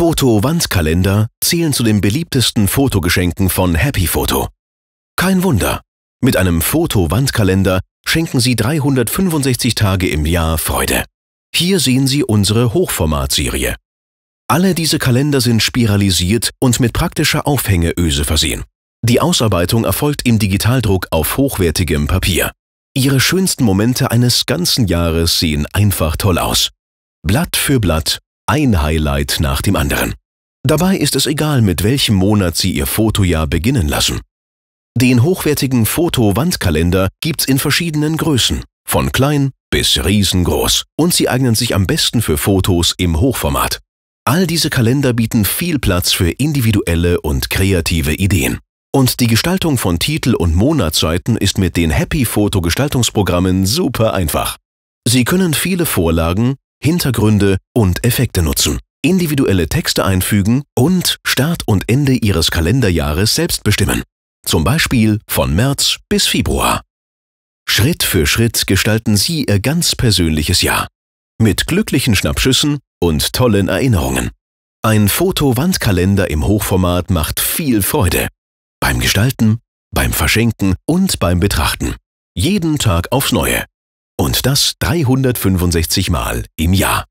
Foto-Wandkalender zählen zu den beliebtesten Fotogeschenken von Happy Photo. Kein Wunder, mit einem Foto-Wandkalender schenken Sie 365 Tage im Jahr Freude. Hier sehen Sie unsere Hochformatserie. Alle diese Kalender sind spiralisiert und mit praktischer Aufhängeöse versehen. Die Ausarbeitung erfolgt im Digitaldruck auf hochwertigem Papier. Ihre schönsten Momente eines ganzen Jahres sehen einfach toll aus. Blatt für Blatt ein Highlight nach dem anderen. Dabei ist es egal, mit welchem Monat Sie Ihr Fotojahr beginnen lassen. Den hochwertigen Foto-Wandkalender gibt's in verschiedenen Größen, von klein bis riesengroß und sie eignen sich am besten für Fotos im Hochformat. All diese Kalender bieten viel Platz für individuelle und kreative Ideen. Und die Gestaltung von Titel- und Monatsseiten ist mit den Happy Foto Gestaltungsprogrammen super einfach. Sie können viele Vorlagen, Hintergründe und Effekte nutzen, individuelle Texte einfügen und Start und Ende Ihres Kalenderjahres selbst bestimmen. Zum Beispiel von März bis Februar. Schritt für Schritt gestalten Sie Ihr ganz persönliches Jahr. Mit glücklichen Schnappschüssen und tollen Erinnerungen. Ein Fotowandkalender im Hochformat macht viel Freude. Beim Gestalten, beim Verschenken und beim Betrachten. Jeden Tag aufs Neue. Und das 365 Mal im Jahr.